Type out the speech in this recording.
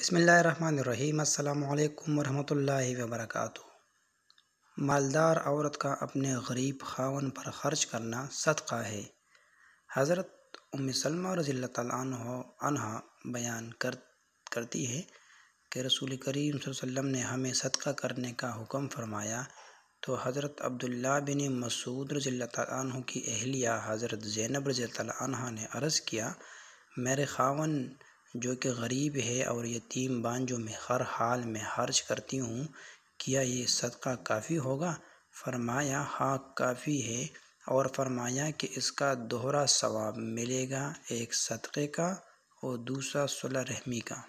बसमीम् अल्लाम वरहमतुल्लाहि मालदार औरत का अपने गरीब खावन पर ख़र्च करना सदका है हज़रत उम सलमा रज़ी अनहा बयान कर करती है कि रसूल करीम वसल्लम ने हमें सदका करने का हुक्म फरमाया तो हज़रत अब्दुल्ला बिन मसूद रज़ी अनहु की अहलिया हज़रत ज़ैनब रज़ी अनहा ने अर्ज़ किया मेरे खावन जो कि गरीब है और यतीम बान जो मैं हर हाल में हर्ज करती हूँ क्या ये सदका काफ़ी होगा फरमाया हाँ काफ़ी है और फरमाया कि इसका दोहरा सवाब मिलेगा एक सदक़े का और दूसरा सुलह रहमी का